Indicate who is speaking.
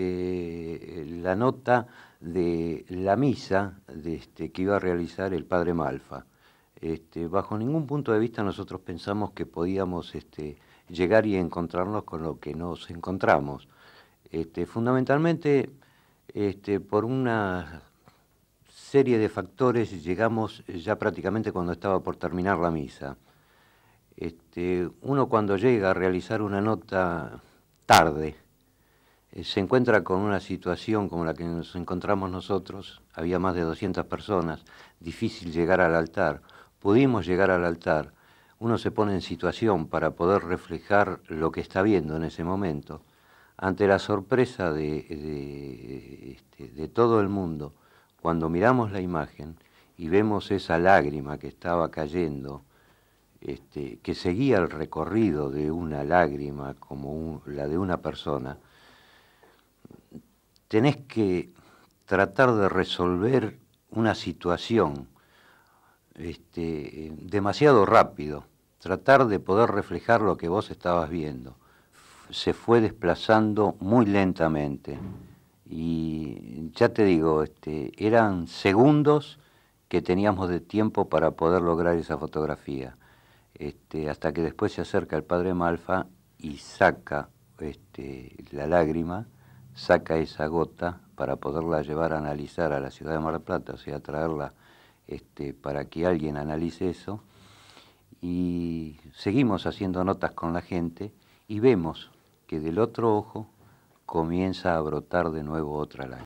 Speaker 1: Este, la nota de la misa este, que iba a realizar el padre Malfa. Este, bajo ningún punto de vista nosotros pensamos que podíamos llegar y encontrarnos con lo que nos encontramos. fundamentalmente, por una serie de factores llegamos ya prácticamente cuando estaba por terminar la misa. uno cuando llega a realizar una nota tarde, eh, se encuentra con una situación como la que nos encontramos nosotros, había más de 200 personas, difícil llegar al altar, pudimos llegar al altar, uno se pone en situación para poder reflejar lo que está viendo en ese momento. Ante la sorpresa de, de, este, todo el mundo, cuando miramos la imagen y vemos esa lágrima que estaba cayendo, este, que seguía el recorrido de una lágrima como la de una persona, tenés que tratar de resolver una situación este, demasiado rápido, tratar de poder reflejar lo que vos estabas viendo. Se fue desplazando muy lentamente y ya te digo, este, eran segundos que teníamos de tiempo para poder lograr esa fotografía, este, hasta que después se acerca el padre Malfa y saca este, la lágrima saca esa gota para poderla llevar a analizar a la ciudad de Mar del Plata, o sea, traerla este, para que alguien analice eso. Y seguimos haciendo notas con la gente y vemos que del otro ojo comienza a brotar de nuevo otra lágrima.